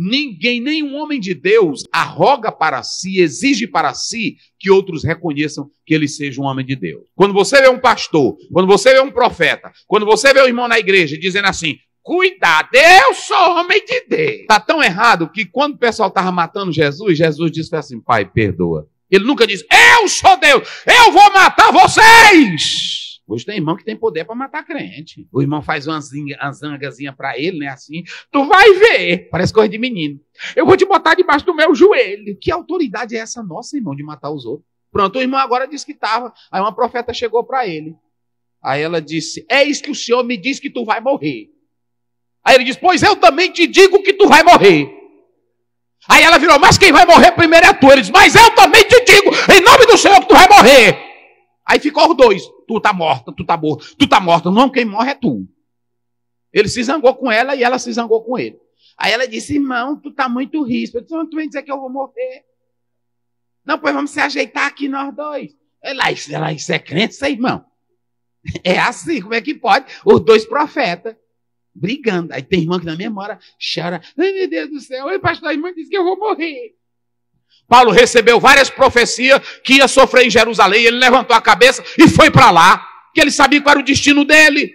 Ninguém, nenhum homem de Deus arroga para si, exige para si que outros reconheçam que ele seja um homem de Deus. Quando você vê um pastor, quando você vê um profeta, quando você vê um irmão na igreja dizendo assim: cuidado, eu sou homem de Deus. Está tão errado que quando o pessoal estava matando Jesus, Jesus disse assim: Pai, perdoa. Ele nunca disse: Eu sou Deus, eu vou matar vocês. Hoje tem irmão que tem poder para matar crente. O irmão faz uma zangazinha para ele, né? Assim, tu vai ver. Parece coisa de menino. Eu vou te botar debaixo do meu joelho. Que autoridade é essa nossa, irmão, de matar os outros? Pronto, o irmão agora disse que estava. Aí uma profeta chegou para ele. Aí ela disse: É isso que o Senhor me diz que tu vai morrer. Aí ele disse: Pois eu também te digo que tu vai morrer. Aí ela virou: Mas quem vai morrer primeiro é tu. Ele disse: Mas eu também te digo, em nome do Senhor, que tu vai morrer. Aí ficou os dois. Tu tá morta, tu tá morto, tu tá morta. Não, quem morre é tu. Ele se zangou com ela e ela se zangou com ele. Aí ela disse, irmão, tu tá muito risco. Eu disse, tu vem dizer que eu vou morrer. Não, pois vamos se ajeitar aqui nós dois. Ela, ah, isso, ela, isso é crença, irmão. É assim, como é que pode? Os dois profetas brigando. Aí tem irmã que na minha mora chora. Ai, meu Deus do céu, o pastor, a irmã disse que eu vou morrer. Paulo recebeu várias profecias que ia sofrer em Jerusalém, ele levantou a cabeça e foi para lá, que ele sabia qual era o destino dele.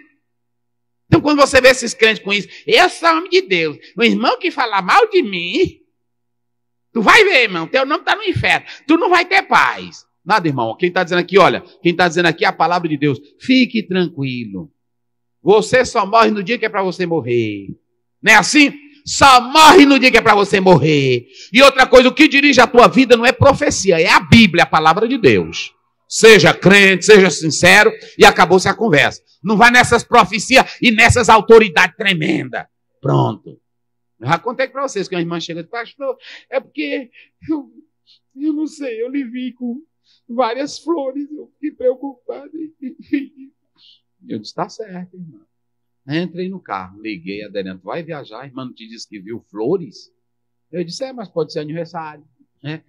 Então, quando você vê esses crentes com isso, eu sou homem de Deus, o irmão que fala mal de mim, tu vai ver, irmão, teu nome está no inferno, tu não vai ter paz. Nada, irmão. Quem está dizendo aqui, olha, quem está dizendo aqui é a palavra de Deus. Fique tranquilo. Você só morre no dia que é para você morrer. Não é assim? Só morre no dia que é para você morrer. E outra coisa, o que dirige a tua vida não é profecia, é a Bíblia, a palavra de Deus. Seja crente, seja sincero, e acabou-se a conversa. Não vai nessas profecias e nessas autoridades tremendas. Pronto. Eu já contei para vocês que uma irmã chega e diz, pastor, é porque eu, eu não sei, eu lhe vi com várias flores, eu fiquei preocupado. Eu disse, tá certo, irmão. Entrei no carro, liguei a Daniela, vai viajar, a irmã não te disse que viu flores? Eu disse, é, mas pode ser aniversário, né?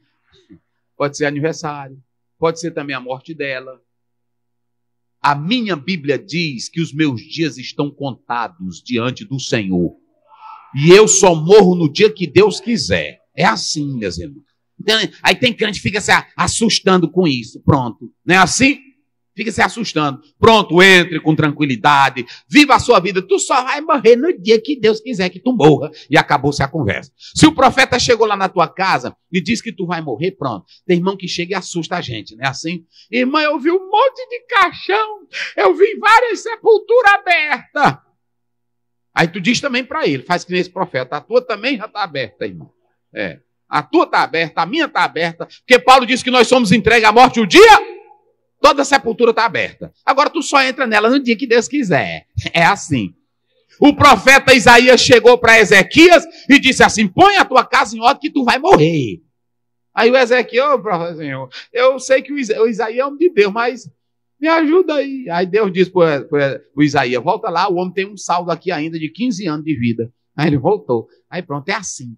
Pode ser aniversário, pode ser também a morte dela. A minha Bíblia diz que os meus dias estão contados diante do Senhor. E eu só morro no dia que Deus quiser. É assim, meus irmãos. Então, aí tem crente que fica se assustando com isso. Pronto. Não é assim? Fica se assustando. Pronto, entre com tranquilidade. Viva a sua vida. Tu só vai morrer no dia que Deus quiser que tu morra. E acabou-se a conversa. Se o profeta chegou lá na tua casa e diz que tu vai morrer, pronto. Tem irmão que chega e assusta a gente, né? Assim, irmã, eu vi um monte de caixão. Eu vi várias sepulturas abertas. Aí tu diz também para ele, faz que nem esse profeta. A tua também já está aberta, irmão. É. A tua está aberta, a minha está aberta. Porque Paulo diz que nós somos entregues à morte o dia Toda a sepultura está aberta. Agora tu só entra nela no dia que Deus quiser. É assim. O profeta Isaías chegou para Ezequias e disse assim: Põe a tua casa em ordem que tu vai morrer. Aí o Ezequiel, profeta, senhor, eu sei que o Isaías é homem de Deus, mas me ajuda aí. Aí Deus disse para o Isaías: Volta lá, o homem tem um saldo aqui ainda de 15 anos de vida. Aí ele voltou. Aí pronto, é assim.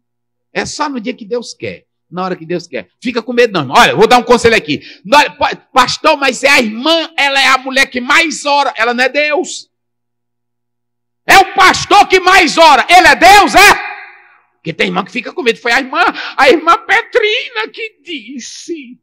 É só no dia que Deus quer na hora que Deus quer. Fica com medo, não, irmão. Olha, vou dar um conselho aqui. Pastor, mas é a irmã, ela é a mulher que mais ora. Ela não é Deus. É o pastor que mais ora. Ele é Deus, é? Porque tem irmã que fica com medo. Foi a irmã, a irmã Petrina que disse.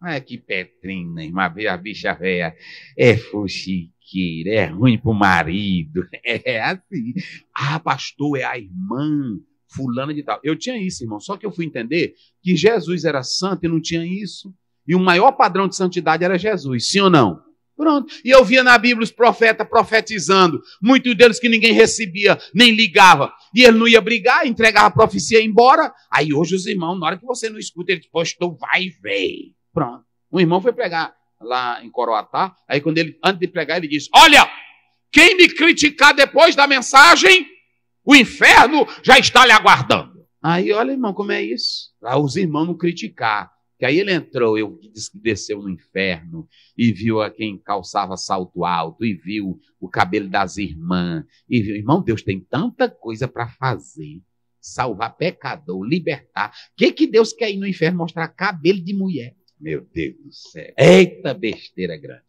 Ah, que Petrina, irmã, a bicha velha. É fuxiqueira, é ruim pro marido. É assim. Ah, pastor, é a irmã fulana de tal. Eu tinha isso, irmão, só que eu fui entender que Jesus era santo e não tinha isso. E o maior padrão de santidade era Jesus, sim ou não? Pronto. E eu via na Bíblia os profetas profetizando, muitos deles que ninguém recebia, nem ligava. E ele não ia brigar, entregava a profecia e embora. Aí hoje os irmãos, na hora que você não escuta, ele diz, postou, então vai e vem. Pronto. Um irmão foi pregar lá em Coroatá, aí quando ele, antes de pregar, ele disse, olha, quem me criticar depois da mensagem, o inferno já está lhe aguardando. Aí, olha, irmão, como é isso? Para os irmãos não criticar. Que aí ele entrou, eu disse que desceu no inferno e viu a quem calçava salto alto e viu o cabelo das irmãs. E viu, irmão, Deus tem tanta coisa para fazer. Salvar pecador, libertar. O que, que Deus quer ir no inferno mostrar cabelo de mulher? Meu Deus do céu. Eita besteira grande.